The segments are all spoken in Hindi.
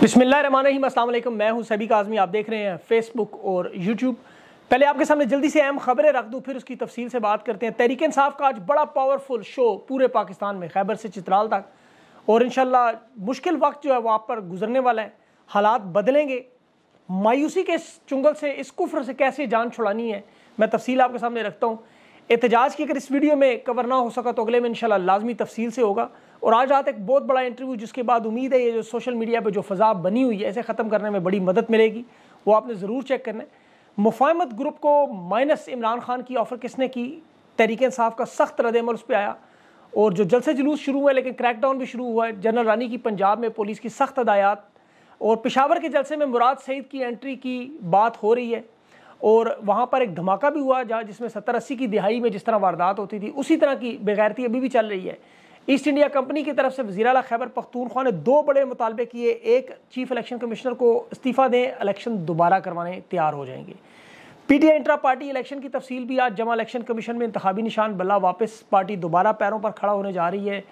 बिसमीम अल्लाम मैं हूं सभी काजमी आप देख रहे हैं फेसबुक और यूट्यूब पहले आपके सामने जल्दी से अहम खबरें रख दूं फिर उसकी तफसील से बात करते हैं तहरीक इंसाफ का आज बड़ा पावरफुल शो पूरे पाकिस्तान में खैबर से चित्राल तक और इन मुश्किल वक्त जो है वहाँ पर गुजरने वाला है हालात बदलेंगे मायूसी के चुंगल से इस कुफर से कैसे जान छुड़ानी है मैं तफसील आपके सामने रखता हूँ एहतजाज की अगर इस वीडियो में कवर ना हो सका तो अगले में इन लाजमी तफसील से होगा और आज रात एक बहुत बड़ा इंटरव्यू जिसके बाद उम्मीद है ये जो सोशल मीडिया पर जो फ़जा बनी हुई है इसे ख़त्म करने में बड़ी मदद मिलेगी वो आपने ज़रूर चेक करना है मुफाहमत ग्रुप को माइनस इमरान खान की ऑफ़र किसने की तहरीक इंसाफ का सख्त रदमल उस पर आया और जो जलसे जुलूस शुरू हुआ लेकिन क्रैकडाउन भी शुरू हुआ है जनरल रानी की पंजाब में पुलिस की सख्त हदायात और पिशावर के जलसे में मुराद सईद की एंट्री की बात हो रही है और वहाँ पर एक धमाका भी हुआ जहाँ जिसमें सत्तर अस्सी की दिहाई में जिस तरह वारदात होती थी उसी तरह की बेगैरती अभी भी चल रही है ईस्ट इंडिया कंपनी की तरफ से वजीराला खैबर पख्तूनख्वा ने दो बड़े मुतालबे किए एक चीफ इलेक्शन कमिश्नर को इस्तीफ़ा दें इलेक्शन दोबारा करवाने तैयार हो जाएंगे P T I intra party election की तफसील भी आज जमा इलेक्शन कमीशन में इंतबी निशान बल्ला वापस पार्टी दोबारा पैरों पर खड़ा होने जा रही है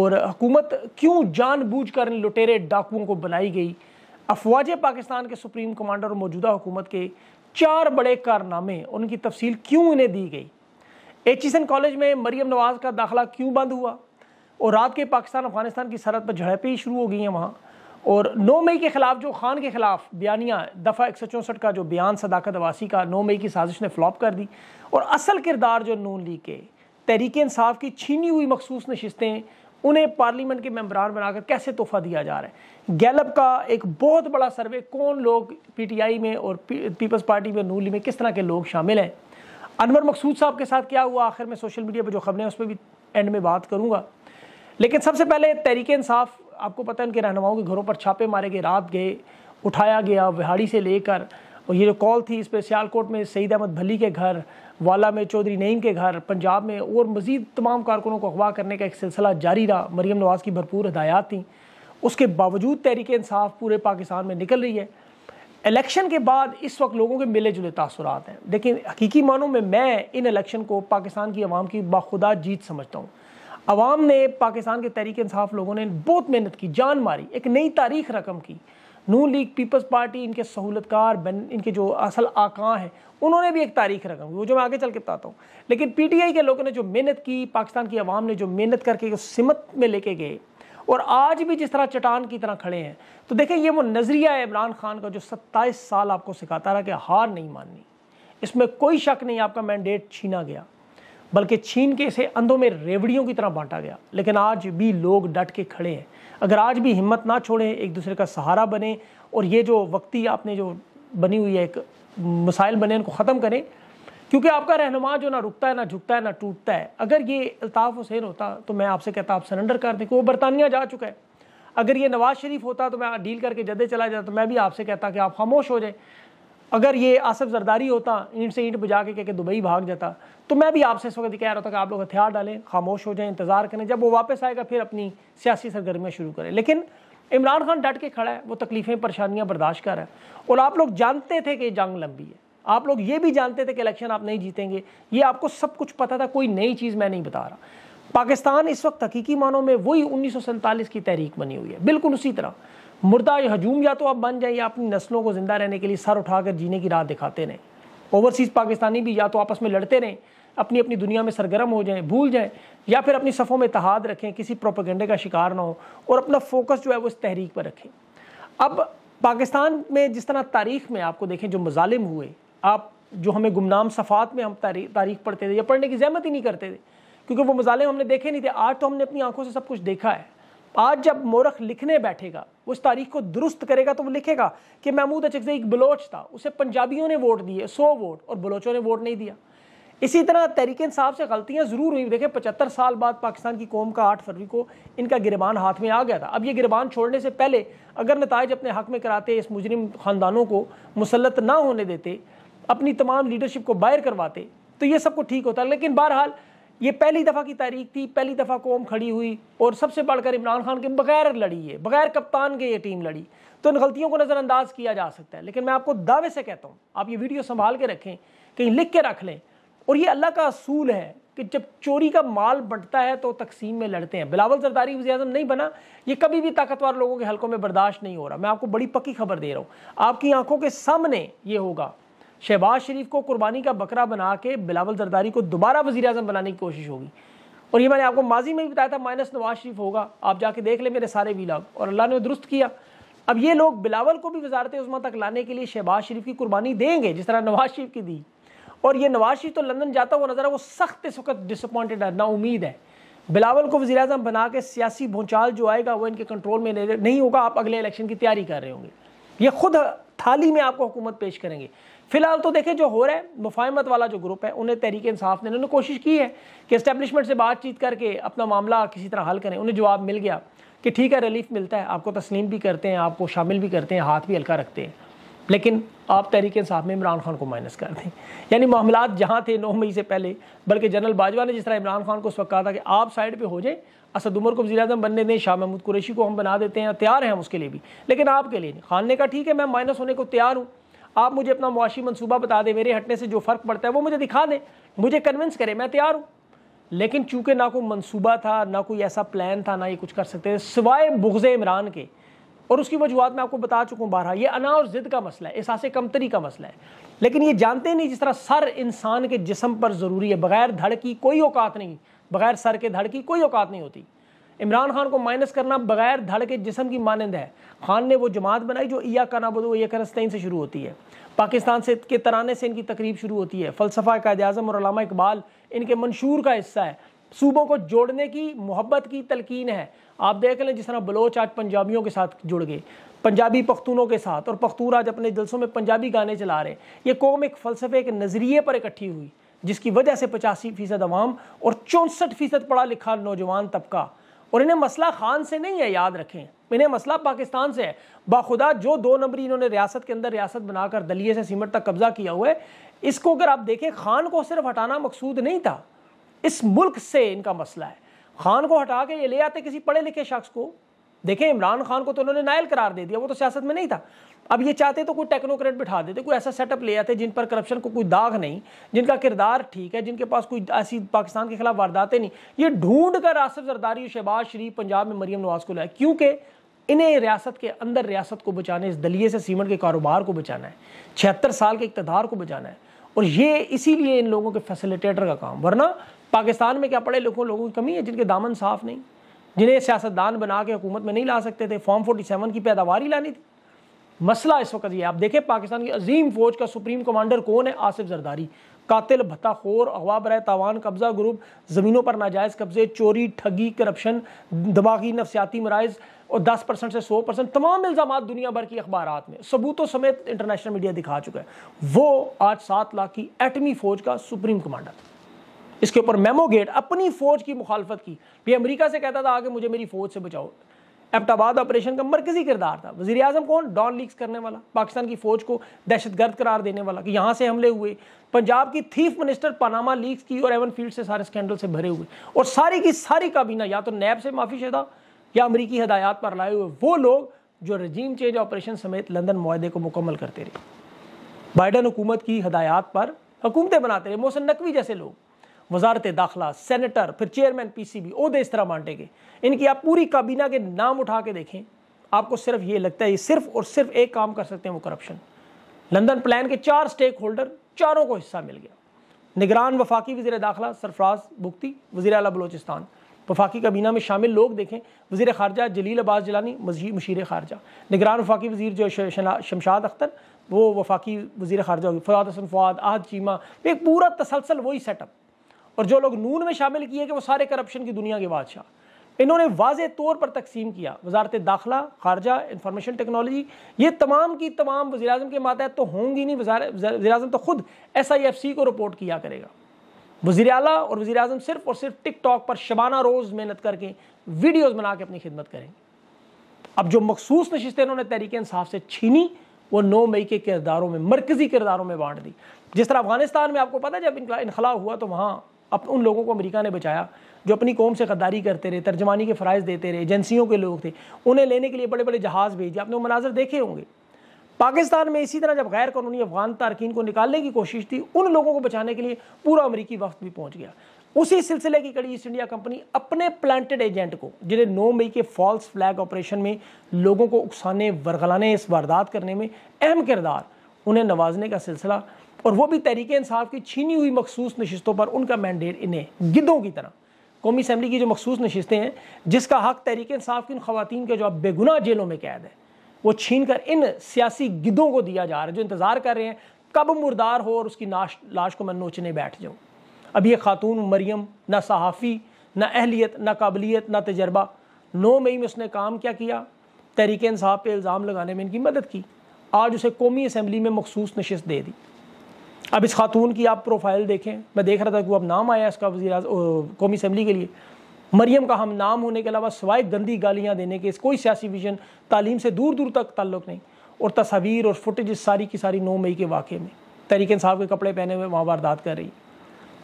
और हुकूमत क्यों जानबूझ कर लुटेरे डाकुओं को बनाई गई अफवाज पाकिस्तान के सुप्रीम कमांडर और मौजूदा हुकूमत के चार बड़े कारनामे उनकी तफसील क्यों इन्हें दी गई एच कॉलेज में मरियम नवाज का दाखिला क्यों बंद हुआ और रात के पाकिस्तान अफगानिस्तान की सरहद पर झड़पें ही शुरू हो गई हैं वहाँ और 9 मई के ख़िलाफ़ जो खान के ख़िलाफ़ बयानिया दफ़ा एक सौ चौंसठ का जो बयान सदाकत अवासी का 9 मई की साजिश ने फ्लॉप कर दी और असल किरदार जो नून लीग के तहरीक इंसाफ की छीनी हुई मखसूस नशस्तें उन्हें पार्लियामेंट के मेम्बरान बनाकर कैसे तोहफा दिया जा रहा है गैलप का एक बहुत बड़ा सर्वे कौन लोग पी टी आई में और पीपल्स पार्टी में नून लीग में किस तरह के लोग शामिल हैं अनवर मकसूद साहब के साथ क्या हुआ आखिर में सोशल मीडिया पर जो खबरें हैं उस पर भी एंड में बात करूँगा लेकिन सबसे पहले तहरीक इंसाफ आपको पता है उनके रहनुमाओं के घरों पर छापे मारे गए रात गए उठाया गया विहाड़ी से लेकर और ये जो कॉल थी इस पर सियालकोट में सईद अहमद भली के घर वाला में चौधरी नईम के घर पंजाब में और मज़ीद तमाम कारकुनों को अगवा करने का एक सिलसिला जारी रहा मरीम नवाज़ की भरपूर हदायत थी उसके बावजूद तहरीक इंसाफ पूरे पाकिस्तान में निकल रही है इलेक्शन के बाद इस वक्त लोगों के मिले जुले तासरात हैं लेकिन हकीकी मानों में मैं इन इलेक्शन को पाकिस्तान की आवाम की बाखुदा जीत समझता हूँ अवाम ने पाकिस्तान के तहरीक इंसाफ लोगों ने बहुत मेहनत की जान मारी एक नई तारीख रकम की नू लीग पीपल्स पार्टी इनके सहूलतकार इनके जो असल आका हैं उन्होंने भी एक तारीख रखा वो जो मैं आगे चल के बताता हूँ लेकिन पी टी आई के लोगों ने जो मेहनत की पाकिस्तान की आवाम ने जो मेहनत करके उस सिमत में लेके गए और आज भी जिस तरह चटान की तरह खड़े हैं तो देखें ये वो नज़रिया है इमरान खान का जो सत्ताईस साल आपको सिखाता रहा कि हार नहीं माननी इसमें कोई शक नहीं आपका मैंडेट छीना गया बल्कि छीन के इसे अंधों में रेवड़ियों की तरह बांटा गया लेकिन आज भी लोग डट के खड़े हैं अगर आज भी हिम्मत ना छोड़ें एक दूसरे का सहारा बने और ये जो वक्ती आपने जो बनी हुई है एक मसाइल बने उनको ख़त्म करें क्योंकि आपका रहनुमा जो ना रुकता है ना झुकता है ना टूटता है अगर ये अल्ताफ़ हुसैन होता तो मैं आपसे कहता आप सरेंडर कर दें वो बरतानिया जा चुका है अगर ये नवाज़ शरीफ होता तो मैं डील करके जदे चला जाता तो मैं भी आपसे कहता कि आप खामोश हो जाए अगर ये आसफ जरदारी होता ईंट से ईंट बुझा के कह के दुबई भाग जाता तो मैं भी आपसे इस वक्त कह रहा था कि आप लोग हथियार डालें खामोश हो जाएं इंतज़ार करें जब वो वापस आएगा फिर अपनी सियासी सरगर्मियाँ शुरू करें लेकिन इमरान खान डट के खड़ा है वो तकलीफ़ें परेशानियाँ बर्दाश्त कर रहा है और आप लोग जानते थे कि जंग लंबी है आप लोग ये भी जानते थे कि इलेक्शन आप नहीं जीतेंगे ये आपको सब कुछ पता था कोई नई चीज़ मैं नहीं बता रहा पाकिस्तान इस वक्त हकीकी मानों में वही उन्नीस की तहरीक बनी हुई है बिल्कुल उसी तरह मुर्दा हजूम या तो आप बन जाए या अपनी नस्लों को ज़िंदा रहने के लिए सर उठाकर जीने की राह दिखाते रहें ओवरसीज़ पाकिस्तानी भी या तो आपस में लड़ते रहें अपनी अपनी दुनिया में सरगर्म हो जाएं भूल जाएं या फिर अपनी सफ़ों में तहाद रखें किसी प्रोपोगेंडे का शिकार ना हो और अपना फोकस जो है वो इस तहरीक पर रखें अब पाकिस्तान में जिस तरह तारीख में आपको देखें जो मजालिम हुए आप जो हमें गुमनाम सफ़ात में हम तारीख पढ़ते थे या पढ़ने की जहमत ही नहीं करते थे क्योंकि वो मजालिम हमने देखे नहीं थे आज तो हमने अपनी आंखों से सब कुछ देखा है आज जब मोरख लिखने बैठेगा उस तारीख को दुरुस्त करेगा तो वो लिखेगा कि महमूद अचकजई एक बलोच था उसे पंजाबियों ने वोट दिए सौ वोट और बलोचों ने वोट नहीं दिया इसी तरह तहरीक साहब से गलतियां ज़रूर हुई देखें पचहत्तर साल बाद पाकिस्तान की कौम का आठ फरवरी को इनका गिरबान हाथ में आ गया था अब ये गिरबान छोड़ने से पहले अगर नतज अपने हक में कराते इस मुजरिम ख़ानदानों को मुसलत ना होने देते अपनी तमाम लीडरशिप को बाहर करवाते तो ये सब कुछ ठीक होता लेकिन बहरहाल ये पहली दफ़ा की तारीख थी पहली दफ़ा कौम खड़ी हुई और सबसे बढ़कर इमरान खान के बगैर लड़ी है बगैर कप्तान के ये टीम लड़ी तो इन गलतियों को नज़रअंदाज किया जा सकता है लेकिन मैं आपको दावे से कहता हूँ आप ये वीडियो संभाल के रखें कहीं लिख के रख लें और ये अल्लाह का असूल है कि जब चोरी का माल बंटता है तो तकसीम में लड़ते हैं बिलावल जरदारी वजी अजम नहीं बना ये कभी भी ताकतवर लोगों के हल्कों में बर्दाश्त नहीं हो रहा मैं आपको बड़ी पक्की खबर दे रहा हूँ आपकी आंखों के सामने ये होगा शहबाज शरीफ को कुर्बानी का बकरा बना के बिलावल जरदारी को दोबारा वजी अजम बनाने की कोशिश होगी और ये मैंने आपको माजी में भी बताया था माइनस नवाज शरीफ होगा आप जाके देख ले मेरे सारे वीलाग और अल्लाह ने दुरुस्त किया अब ये लोग बिलावल को भी वजारत उजमा तक लाने के लिए शहबाज शरीफ की कुर्बानी देंगे जिस तरह नवाज शरीफ की दी और ये नवाज शरीफ तो लंदन जाता हुआ नजर है वो सख्त इस वक्त डिसअपॉइंटेड है नाउमीद है बिलावल को वजी अजम बना के सियासी भूचाल जो आएगा वो इनके कंट्रोल में नहीं होगा आप अगले इलेक्शन की तैयारी कर रहे होंगे ये खुद थाली में आपको हुकूमत पेश करेंगे फिलहाल तो देखें जो हो रहा है मुफाहमत वाला जो ग्रुप है उन्हें तहरीक इंसाफ ने उन्होंने कोशिश की है कि इस्टेब्लिशमेंट से बातचीत करके अपना मामला किसी तरह हल करें उन्हें जवाब मिल गया कि ठीक है रिलीफ मिलता है आपको तस्लीम भी करते हैं आपको शामिल भी करते हैं हाथ भी हल्का रखते हैं लेकिन आप तहरीक इंसाफ में इमरान खान को माइनस कर दें यानी मामला जहाँ थे नौ मई से पहले बल्कि जनरल बाजवा ने जिस तरह इमरान खान को उस वक्त कहा था कि आप साइड पर हो जाए असद उमर को वजी अजम बनने दें शाह महमूद कुरैशी को हम बना देते हैं तैयार हैं हम उसके लिए भी लेकिन आपके लिए नहीं खान ने कहा ठीक है मैं माइनस होने को तैयार हूँ आप मुझे अपना मुआशी मनसूबा बता दें मेरे हटने से जो फ़र्क पड़ता है वो मुझे दिखा दें मुझे कन्विंस करें मैं तैयार हूँ लेकिन चूंकि ना कोई मनसूबा था ना कोई ऐसा प्लान था ना ये कुछ कर सकते थे सिवाय बुगज़ इमरान के और उसकी वजूहत मैं आपको बता चुका हूँ बारह ये अना और ज़िद का मसला है एहसास कमतरी का मसला है लेकिन ये जानते नहीं जिस तरह सर इंसान के जिसम पर ज़रूरी है बगैर धड़ की कोई औकात नहीं बगैर सर के धड़ की कोई औकात नहीं होती इमरान खान को माइनस करना बगैर धड़ के जिसम की मानंद है खान ने वो जमात बनाई जो इया का नाबदो या करस्तैन से शुरू होती है पाकिस्तान से के तराने से इनकी तकरीब शुरू होती है फ़लसफ़ा कायद अजम और अलामा इकबाल इनके मंशूर का हिस्सा है सूबों को जोड़ने की मोहब्बत की तलकीन है आप देख लें जिस तरह बलोच आज पंजाबियों के साथ जुड़ गए पंजाबी पख्तूनों के साथ और पख्तूर आज अपने जलसों में पंजाबी गाने चला रहे ये कौम एक फ़लसफ़े के नज़रिए पर इकट्ठी हुई जिसकी वजह से पचासी फ़ीसद अवाम और चौंसठ फ़ीसद पढ़ा लिखा नौजवान तबका और इन्हें मसला खान से नहीं है याद रखें इन्हें मसला पाकिस्तान से है बाखुदा जो दो नंबरी इन्होंने रियासत के अंदर रियासत बनाकर दलिए से सीमट तक कब्जा किया हुआ है इसको अगर आप देखें खान को सिर्फ हटाना मकसूद नहीं था इस मुल्क से इनका मसला है खान को हटा के ये ले आते किसी पढ़े लिखे शख्स को देखें इमरान खान को तो उन्होंने नायल करार दे दिया वो तो सियासत में नहीं था अब ये चाहते तो कोई टेक्नोक्रेट बिठा देते तो कोई ऐसा सेटअप ले आते जिन पर करप्शन को कोई दाग नहीं जिनका किरदार ठीक है जिनके पास कोई ऐसी पाकिस्तान के खिलाफ वारदातें नहीं ये ढूंढ कर आसिफ जरदारी शहबाज शरीफ पंजाब में मरियम नवाज को लाया क्योंकि इन्हें रियासत के अंदर रियासत को बचाना है इस दलिए से सीमेंट के कारोबार को बचाना है छिहत्तर साल के इकतदार को बचाना है और ये इसीलिए इन लोगों के फैसिलिटेटर का काम वरना पाकिस्तान में क्या पढ़े लिखों लोगों की कमी है जिनके दामन साफ नहीं जिन्हें सियासतदान बना के हुकूमत में नहीं ला सकते थे फॉर्म फोर्टी सेवन की पैदावार ही लानी थी मसला इस वक्त ये आप देखें पाकिस्तान की अजीम फौज का सुप्रीम कमांडर कौन है आसिफ जरदारी कातिल भत्ताखोर अगवा बरए तावान कब्जा ग्रुप ज़मीनों पर नाजायज़ कब्जे चोरी ठगी करप्शन दबागी नफसियाती मराइज़ और 10 परसेंट से 100 परसेंट तमाम इल्ज़ाम दुनिया भर की अखबार में सबूतों समेत इंटरनेशनल मीडिया दिखा चुका है वो आज सात लाख की एटमी फौज का सुप्रीम कमांडर इसके ऊपर मेमो गेट अपनी फौज की मुखालफत की अमरीका से कहता था आगे मुझे मेरी फौज से बचाओ एबटाबाद ऑपरेशन का मरकजी किरदार था वजी अजम कौन डॉन लीक्स करने वाला पाकिस्तान की फौज को दहशत गर्द करार देने वाला कि यहाँ से हमले हुए पंजाब की थीफ मिनिस्टर पनामा लीक्स की और एवन फील्ड से सारे स्कैंडल से भरे हुए और सारी की सारी काबीना या तो नैब से माफी शदा या अमरीकी हदायत पर लाए हुए वो लोग जो रजीम चेंज ऑपरेशन समेत लंदन माहे को मुकम्मल करते रहे बाइडन हुकूमत की हदायत पर हुकूमतें बनाते रहे मोहसन नकवी जैसे लोग वजारत दाखिला सेनेटर फिर चेयरमैन पीसीबी ओहदे इस तरह बांटे गए इनकी आप पूरी काबीना के नाम उठा के देखें आपको सिर्फ ये लगता है ये सिर्फ और सिर्फ एक काम कर सकते हैं वो करप्शन लंदन प्लान के चार स्टेक होल्डर चारों को हिस्सा मिल गया निगरान वफाकी वजीर दाखिला सरफराज बुख्ती वजी अला बलोचिस्तान वफाकी काबीना में शामिल लोग देखें वजीर खारजा जलील अब्बास जलानी मशीर खारजा निगरान वफाकी वजीर जो शमशाद अख्तर वो वफाकी वजी खारजा फवाद हसन फवाद आहद चीमा एक पूरा तसलसल वही सेटअप और जो लोग नून में शामिल किए गए वो सारे करप्शन की दुनिया के बादशाह इन्होंने वाज तौर पर तकसीम किया वजारत दाखिला खारजा इंफॉर्मेशन टेक्नोलॉजी ये तमाम की तमाम वजी अजम के मातहत तो होंगी नहीं वजी अजम तो खुद एस आई एफ सी को रिपोर्ट किया करेगा वजीर अला और वजी अजम सिर्फ और सिर्फ टिक टॉक पर शबाना रोज़ मेहनत करके वीडियोज़ बना के अपनी खिदमत करेंगे अब जो मखसूस नशस्तें इन्होंने तहरीक इंसाफ से छीनी वो नौ मई के किरदारों में मरकजी किरदारों में बांट दी जिस तरह अफगानिस्तान में आपको पता है जब इनखला हुआ तो वहाँ अब उन लोगों को अमेरिका ने बचाया जो अपनी कौम से गद्दारी करते रहे तर्जमानी के फ़रज़ देते रहे एजेंसियों के लोग थे उन्हें लेने के लिए बड़े बड़े जहाज़ भेजे आपने वो मनाजर देखे होंगे पाकिस्तान में इसी तरह जब गैर कानूनी अफगान तारकिन को निकालने की कोशिश थी उन लोगों को बचाने के लिए पूरा अमरीकी वक्त भी पहुंच गया उसी सिलसिले की कड़ी ईस्ट इंडिया कंपनी अपने प्लांटेड एजेंट को जिन्हें नौ मई के फॉल्स फ्लैग ऑपरेशन में लोगों को उकसाने वरगलाने इस वारदात करने में अहम किरदार उन्हें नवाजने का सिलसिला और वो भी तहरीक इंसाफ की छीनी हुई मखसूस नशस्तों पर उनका मैंडेट इन्हें गिदों की तरह कौमी असम्बली की जो मखसूस नशस्तें हैं जिसका हक तहरीक इंसाफ की उन के जो अब बेगुना जेलों में कैद है वो छीन कर इन सियासी गिद्धों को दिया जा रहा है जो इंतज़ार कर रहे हैं कब मुर्दार हो और उसकी नाश लाश को मैं नोचने बैठ जाऊँ अब ये खातून मरियम ना सहाफ़ी ना अहलियत ना काबिलियत ना तजर्बा नौ मई में उसने काम क्या किया तहरीक इंसाफ पर इल्ज़ाम लगाने में इनकी मदद की आज उसे कौमी असम्बली में मखसूस नशस्त दे दी अब इस खातून की आप प्रोफाइल देखें मैं देख रहा था कि वो अब नाम आया इसका वजी कौमी असम्बली के लिए मरियम का हम नाम होने के अलावा सवाए गंदी गालियाँ देने के इस कोई सियासी विजन तालीम से दूर दूर तक ताल्लुक नहीं और तस्वीर और फुटेज इस सारी की सारी नौ मई के वाक़े में तहरीक साहब के कपड़े पहने हुए वहाँ वारदात कर रही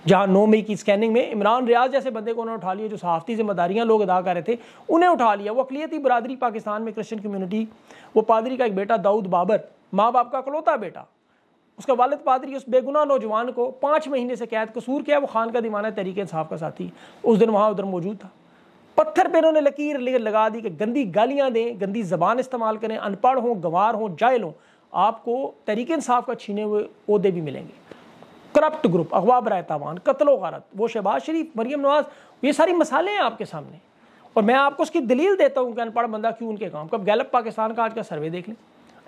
जहाँ नौ मई की स्कैनिंग में इमरान रियाज जैसे बंदे को उन्होंने उठा लिया जो सहाफ़ती जिम्मेदारियाँ लोग अदा कर रहे थे उन्हें उठा लिया वो अकलीती बरदरी पाकिस्तान में क्रिश्चन कम्यूनिटी वो पादरी का एक बेटा दाऊद बाबर माँ बाप का अकलौता बेटा उसका वालद पादरी उस बेगुनाह नौजवान को पाँच महीने से कैद कसूर किया वो खान का दीवाना तरीके इंसाफ का साथी उस दिन वहाँ उधर मौजूद था पत्थर पर इन्होंने लकीर लगा दी कि गंदी गालियाँ दें गंदी ज़बान इस्तेमाल करें अनपढ़ हों गवार हों जायल हों आपको तरीके इंसाफ का छीने हुए अहदे भी मिलेंगे करप्ट ग्रुप अगवा बरए तावान कत्लो गारत वो शहबाज शरीफ मरियम नवाज ये सारी मसाले हैं आपके सामने और मैं आपको उसकी दलील देता हूँ कि अनपढ़ बंदा क्यों उनके काम कब गैलप पाकिस्तान का आज का सर्वे देख लें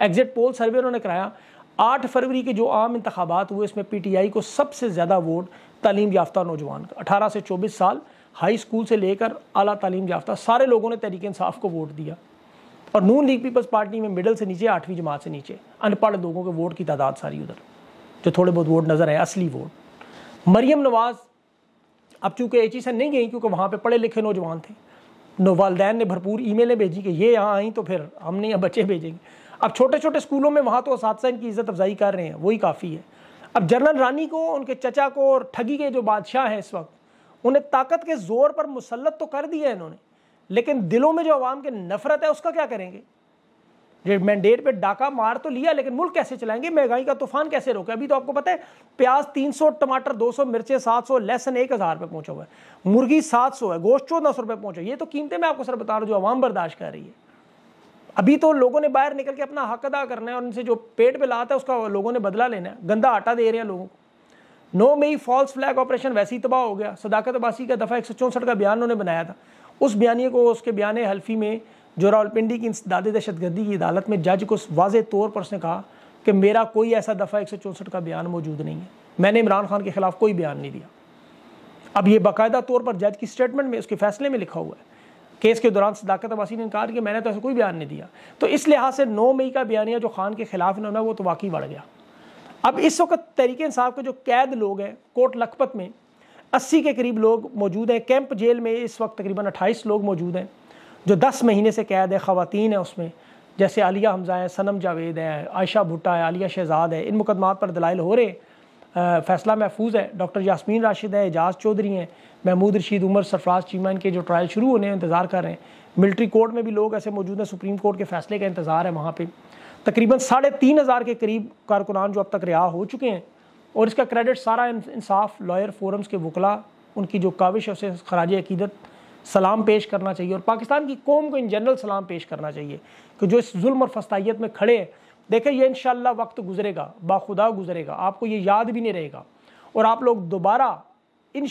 एग्जिट पोल सर्वे उन्होंने कराया आठ फरवरी के जो आम इंतबात हुए इसमें पी टी आई को सबसे ज़्यादा वोट तालीम याफ्ता नौजवान का अठारह से चौबीस साल हाई स्कूल से लेकर अली तलीम याफ्ता सारे लोगों ने तहरीक इंसाफ को वोट दिया और नून लीग पीपल्स पार्टी में मिडल से नीचे आठवीं जमात से नीचे अनपढ़ लोगों के वोट की तादाद सारी उधर जो थोड़े बहुत वोट नज़र आए असली वोट मरियम नवाज़ अब चूँकि एच से नहीं गई क्योंकि वहाँ पर पढ़े लिखे नौजवान थे वालदेन ने भरपूर ई मेलें भेजी कि ये यहाँ आई तो फिर हम नहीं यहाँ बच्चे भेजेंगे अब छोटे छोटे स्कूलों में वहाँ तो इस इनकी इज्जत अफजाई कर रहे हैं वही काफ़ी है अब जनरल रानी को उनके चचा को और ठगी के जो बादशाह हैं इस वक्त उन्हें ताकत के ज़ोर पर मुसलत तो कर दिया है इन्होंने लेकिन दिलों में जो आवाम के नफरत है उसका क्या करेंगे मैंडेट पे डाका मार तो लिया लेकिन मुल्क कैसे चलाएंगे महंगाई का तूफान कैसे रोके अभी तो आपको पता है प्याज 300 टमाटर 200 सात सौ लहसन एक हज़ार रुपये पहुंचा हुआ है मुर्गी 700 है गोश्त चौदह सौ रुपये पहुंचा ये तो कीमतें मैं आपको सर बता रहा हूँ जो आवाम बर्दाश्त कर रही है अभी तो लोगों ने बाहर निकल के अपना हक अदा करना है और उनसे जो पेट पे लाता है उसका लोगों ने बदला लेना है गंदा आटा दे रहे हैं लोगों को नो मई फॉल्स फ्लैग ऑपरेशन वैसे ही तबाह हो गया सदाकत अबासी का दफ़ा एक का बयान उन्होंने बनाया था उस बयानी को उसके बयान हल्फी में जो रावलपिंडी की दहशत दहशतगर्दी की अदालत में जज को वाज तौर पर उसने कहा कि मेरा कोई ऐसा दफ़ा एक का बयान मौजूद नहीं है मैंने इमरान खान के खिलाफ कोई बयान नहीं दिया अब ये बाकायदा तौर पर जज की स्टेटमेंट में उसके फैसले में लिखा हुआ है केस के दौरान सदाकत अबासी ने इनकार किया मैंने तो ऐसा कोई बयान नहीं दिया तो इस लिहाज से नौ मई का बयानिया जो खान के खिलाफ इन्होंने वो तो वाकई बढ़ गया अब इस वक्त तरीके इंसाफ के जो कैद लोग हैं कोर्ट लखपत में अस्सी के करीब लोग मौजूद हैं कैंप जेल में इस वक्त तकरीबन अट्ठाईस लोग मौजूद हैं जो दस महीने से कैद है ख़वान हैं उसमें जैसे आलिया हमजा है सनम जावेद है आयशा भुट्टा है आलिया शहजाद है इन मुकदमात पर दलाइल हो रहे हैं फैसला महफूज है डॉक्टर यासमीन राशिद है एजाज चौधरी हैं महमूद रशीद उमर सरफराज चीमा के जो ट्रायल शुरू होने हैं इंतज़ार कर रहे हैं मिलिट्री कोर्ट में भी लोग ऐसे मौजूद हैं सुप्रीम कोर्ट के फैसले का इंतज़ार है वहाँ पर तकरीबन साढ़े तीन हज़ार के करीब कारकुनान जो अब तक रिहा हो चुके हैं और इसका क्रेडिट सारा इंसाफ लॉयर फोरम्स के वकला उनकी जो काविश है उसे खराज अकीदत सलाम पेश करना चाहिए और पाकिस्तान की कौम को इन जनरल सलाम पेश करना चाहिए कि जो इस जुल्म और फस्ताइत में खड़े हैं देखें ये इन वक्त गुजरेगा बाखुदा गुजरेगा आपको ये याद भी नहीं रहेगा और आप लोग दोबारा इन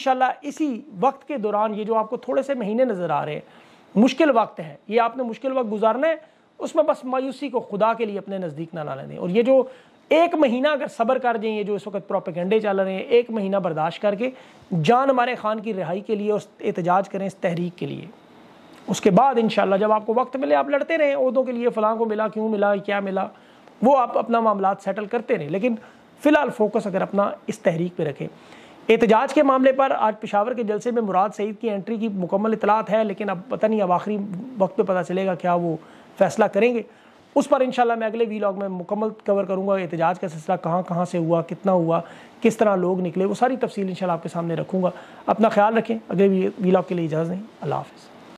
इसी वक्त के दौरान ये जो आपको थोड़े से महीने नज़र आ रहे हैं मुश्किल वक्त है ये आपने मुश्किल वक्त गुजारना है उसमें बस मायूसी को खुदा के लिए अपने नज़दीक ना लाने दें और ये जो एक महीना अगर सब्र कर दें ये जो इस वक्त प्रोपेगेंडे चल रहे हैं एक महीना बर्दाश्त करके जान मारे खान की रिहाई के लिए उस एहतजाज करें इस तहरीक के लिए उसके बाद इन जब आपको वक्त मिले आप लड़ते रहें उदों के लिए फलां को मिला क्यों मिला क्या मिला वो आप अपना मामला सेटल करते रहें लेकिन फ़िलहाल फोकस अगर अपना इस तहरीक पर रखें एहतजाज के मामले पर आज पिशावर के जलसे में मुराद सईद की एंट्री की मुकम्मल इतलात है लेकिन अब पता नहीं अब आखिरी वक्त पर पता चलेगा क्या वो फैसला करेंगे उस पर इंशाल्लाह मैं अगले वीलॉग में मुकम्मल कवर करूँगा एहतजाज का सिलसिला कहाँ कहाँ से हुआ कितना हुआ किस तरह लोग निकले वो सारी तफसील इंशाल्लाह आपके सामने रखूँगा अपना ख्याल रखें अगले वीलॉग के लिए इजाज़त नहीं अल्लाह हाफिज़